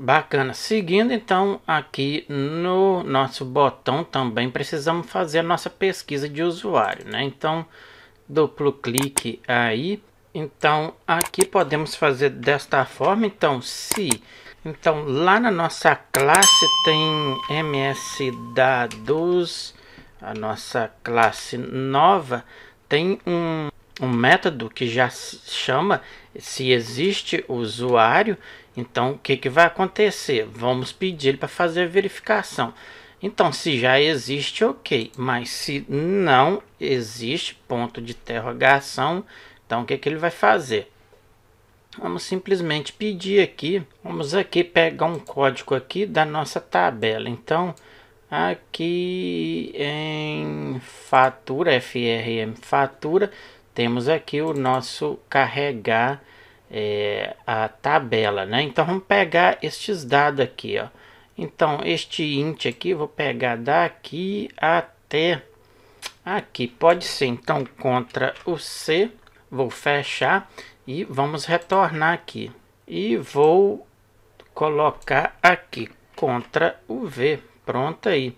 Bacana. Seguindo então aqui no nosso botão também precisamos fazer a nossa pesquisa de usuário, né? Então duplo clique aí. Então aqui podemos fazer desta forma. Então se então lá na nossa classe tem ms dados, a nossa classe nova tem um um método que já chama se existe o usuário, então o que, que vai acontecer? Vamos pedir para fazer a verificação. Então, se já existe, ok. Mas se não existe, ponto de interrogação, então o que, que ele vai fazer? Vamos simplesmente pedir aqui, vamos aqui pegar um código aqui da nossa tabela. Então, aqui em fatura, FRM fatura, temos aqui o nosso carregar é, a tabela, né? Então vamos pegar estes dados aqui, ó. Então este int aqui, vou pegar daqui até aqui. Pode ser então contra o C, vou fechar e vamos retornar aqui. E vou colocar aqui contra o V, pronto aí.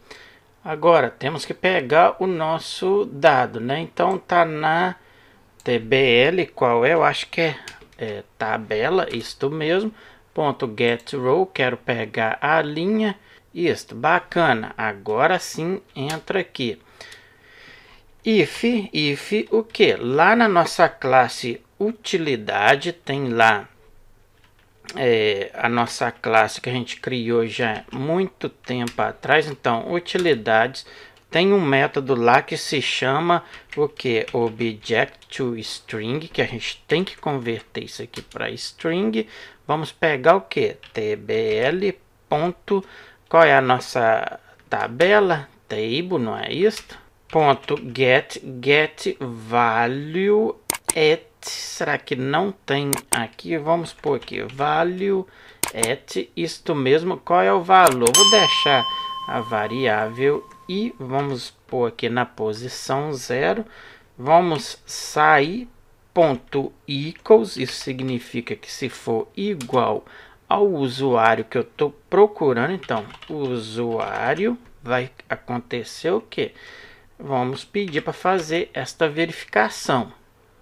Agora temos que pegar o nosso dado, né? Então tá na tbl qual é? Eu acho que é, é tabela, isto mesmo. Ponto get row, quero pegar a linha, isto, bacana. Agora sim entra aqui. If, if o que? Lá na nossa classe utilidade tem lá é, a nossa classe que a gente criou já muito tempo atrás. Então, utilidades tem um método lá que se chama o que? Object to string, que a gente tem que converter isso aqui para string. Vamos pegar o que? tbl. Ponto, qual é a nossa tabela? Table, não é isto? Ponto get, get value at será que não tem aqui? Vamos por aqui, value at isto mesmo, qual é o valor? Vou deixar a variável e vamos pôr aqui na posição 0. Vamos sair ponto equals, isso significa que se for igual ao usuário que eu estou procurando, então usuário vai acontecer o que? Vamos pedir para fazer esta verificação.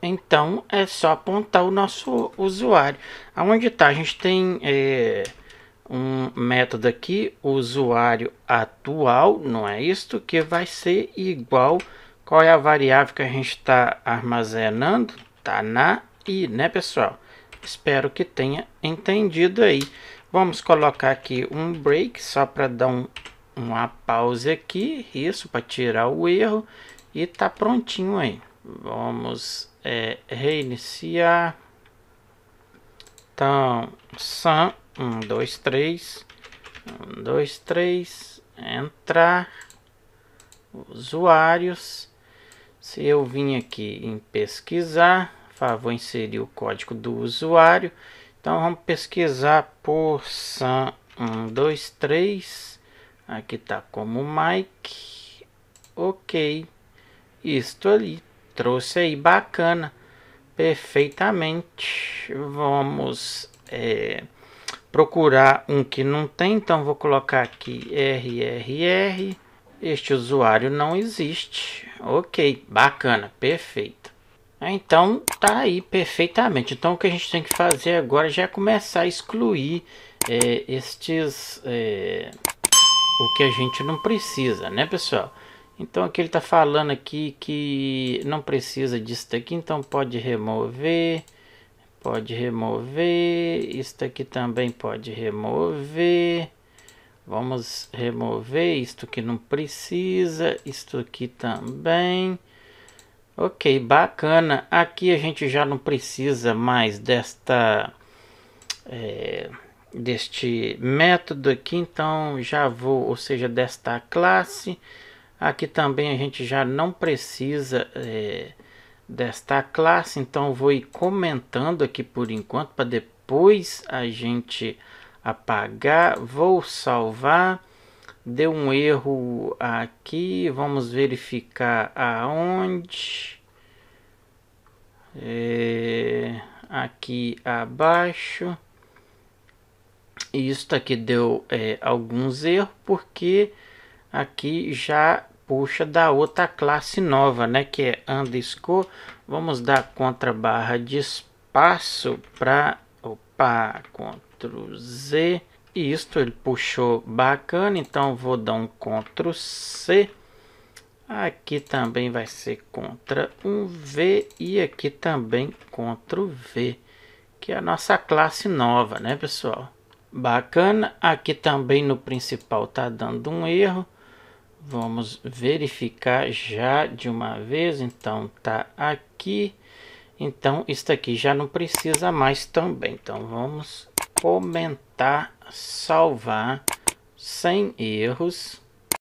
Então é só apontar o nosso usuário. Aonde está? A gente tem é, um método aqui, usuário atual, não é isto, que vai ser igual, qual é a variável que a gente está armazenando? Tá na i, né pessoal? Espero que tenha entendido aí. Vamos colocar aqui um break, só para dar um, uma pausa aqui, isso, para tirar o erro, e tá prontinho aí. Vamos é, reiniciar. Então, sam um, dois, três. Um, dois, três. Entrar. Usuários. Se eu vim aqui em pesquisar, favor inserir o código do usuário. Então vamos pesquisar por Sam 123. Aqui está como Mike. Ok. Isto ali. Trouxe aí bacana. Perfeitamente. Vamos é, procurar um que não tem, então vou colocar aqui RRR. Este usuário não existe. Ok, bacana, perfeito. Então tá aí perfeitamente. Então o que a gente tem que fazer agora já é começar a excluir é, estes é, o que a gente não precisa, né, pessoal? Então aqui ele está falando aqui que não precisa disso daqui, então pode remover pode remover, isto aqui também pode remover. Vamos remover isto que não precisa, isto aqui também. Ok, bacana. Aqui a gente já não precisa mais desta é, deste método aqui, então já vou, ou seja, desta classe. Aqui também a gente já não precisa é, desta classe. Então vou ir comentando aqui por enquanto para depois a gente apagar. Vou salvar. Deu um erro aqui. Vamos verificar aonde. É, aqui abaixo. Isso aqui deu é, alguns erros porque aqui já puxa da outra classe nova, né? Que é underscore. Vamos dar contra barra de espaço para... Opa, Ctrl Z. E isto ele puxou bacana, então vou dar um Ctrl C. Aqui também vai ser contra um V e aqui também contra o V, que é a nossa classe nova, né, pessoal? Bacana, aqui também no principal tá dando um erro. Vamos verificar já de uma vez. Então, tá aqui. Então, isso aqui já não precisa mais também. Então, vamos comentar, salvar sem erros.